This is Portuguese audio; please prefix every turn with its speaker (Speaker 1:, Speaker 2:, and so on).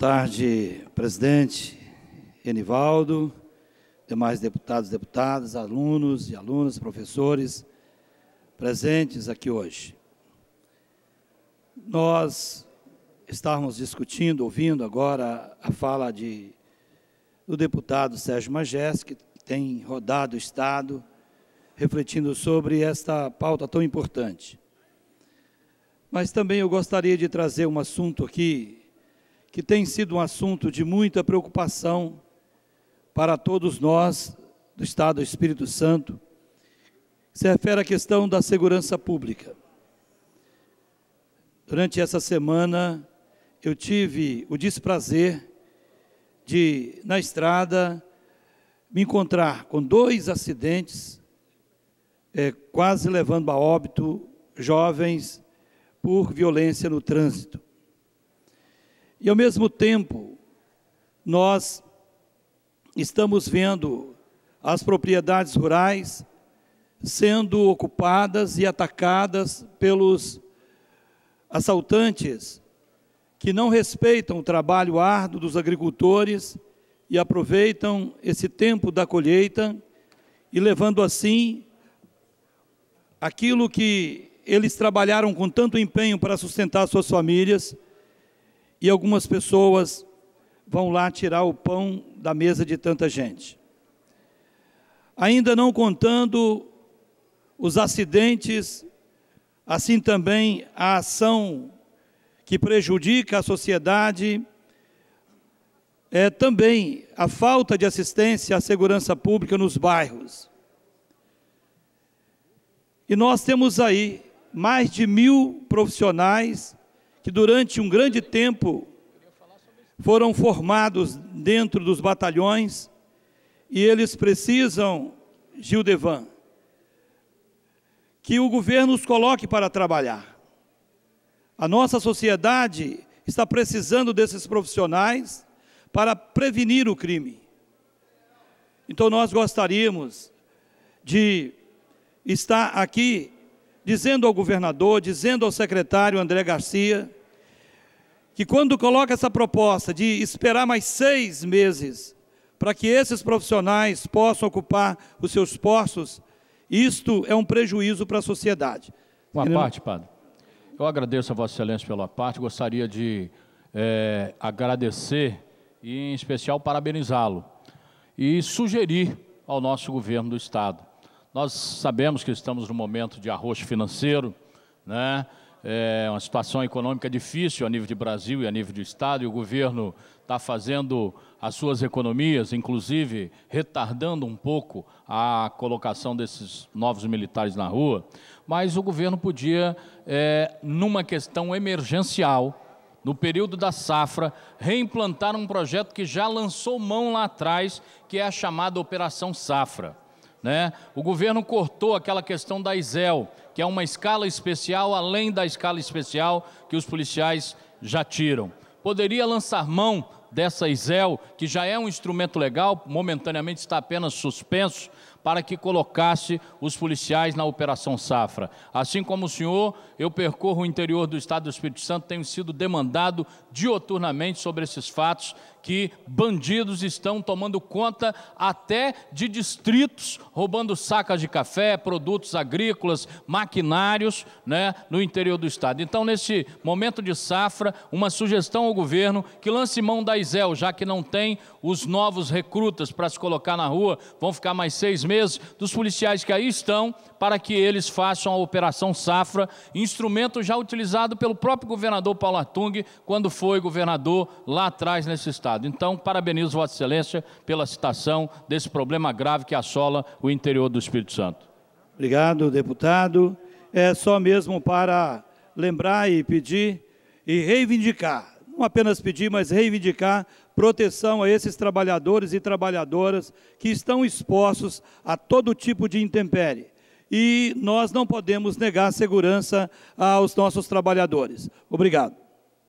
Speaker 1: tarde, presidente Enivaldo, demais deputados, deputadas, alunos e alunas, professores presentes aqui hoje. Nós estamos discutindo, ouvindo agora a fala de, do deputado Sérgio Magés, que tem rodado o Estado, refletindo sobre esta pauta tão importante. Mas também eu gostaria de trazer um assunto aqui que tem sido um assunto de muita preocupação para todos nós do Estado do Espírito Santo, se refere à questão da segurança pública. Durante essa semana, eu tive o desprazer de, na estrada, me encontrar com dois acidentes, é, quase levando a óbito jovens por violência no trânsito. E ao mesmo tempo, nós estamos vendo as propriedades rurais sendo ocupadas e atacadas pelos assaltantes que não respeitam o trabalho árduo dos agricultores e aproveitam esse tempo da colheita e levando assim aquilo que eles trabalharam com tanto empenho para sustentar suas famílias e algumas pessoas vão lá tirar o pão da mesa de tanta gente. Ainda não contando os acidentes, assim também a ação que prejudica a sociedade, é também a falta de assistência à segurança pública nos bairros. E nós temos aí mais de mil profissionais que durante um grande tempo foram formados dentro dos batalhões e eles precisam, Gildevan, que o governo os coloque para trabalhar. A nossa sociedade está precisando desses profissionais para prevenir o crime. Então nós gostaríamos de estar aqui dizendo ao governador, dizendo ao secretário André Garcia, que quando coloca essa proposta de esperar mais seis meses para que esses profissionais possam ocupar os seus postos, isto é um prejuízo para a sociedade. Uma Entendeu? parte,
Speaker 2: padre. Eu agradeço a Vossa Excelência pela parte. Gostaria de é, agradecer e, em especial, parabenizá-lo e sugerir ao nosso governo do Estado. Nós sabemos que estamos num momento de arroz financeiro, né? é uma situação econômica difícil a nível de Brasil e a nível de Estado, e o governo está fazendo as suas economias, inclusive retardando um pouco a colocação desses novos militares na rua, mas o governo podia, é, numa questão emergencial, no período da safra, reimplantar um projeto que já lançou mão lá atrás, que é a chamada Operação Safra né? O governo cortou aquela questão da ISEL, que é uma escala especial além da escala especial que os policiais já tiram. Poderia lançar mão dessa ISEL, que já é um instrumento legal, momentaneamente está apenas suspenso, para que colocasse os policiais na Operação Safra. Assim como o senhor, eu percorro o interior do Estado do Espírito Santo, tenho sido demandado dioturnamente sobre esses fatos que bandidos estão tomando conta até de distritos, roubando sacas de café, produtos agrícolas, maquinários né, no interior do Estado. Então, nesse momento de safra, uma sugestão ao governo que lance mão da Isel, já que não tem os novos recrutas para se colocar na rua, vão ficar mais seis meses meses dos policiais que aí estão para que eles façam a Operação Safra, instrumento já utilizado pelo próprio governador Paulo Artung quando foi governador lá atrás nesse estado. Então, parabenizo Vossa Excelência pela citação desse problema grave que assola o interior do Espírito Santo.
Speaker 1: Obrigado, deputado. É só mesmo para lembrar e pedir e reivindicar, não apenas pedir, mas reivindicar proteção a esses trabalhadores e trabalhadoras que estão expostos a todo tipo de intempérie. E nós não podemos negar segurança aos nossos trabalhadores. Obrigado.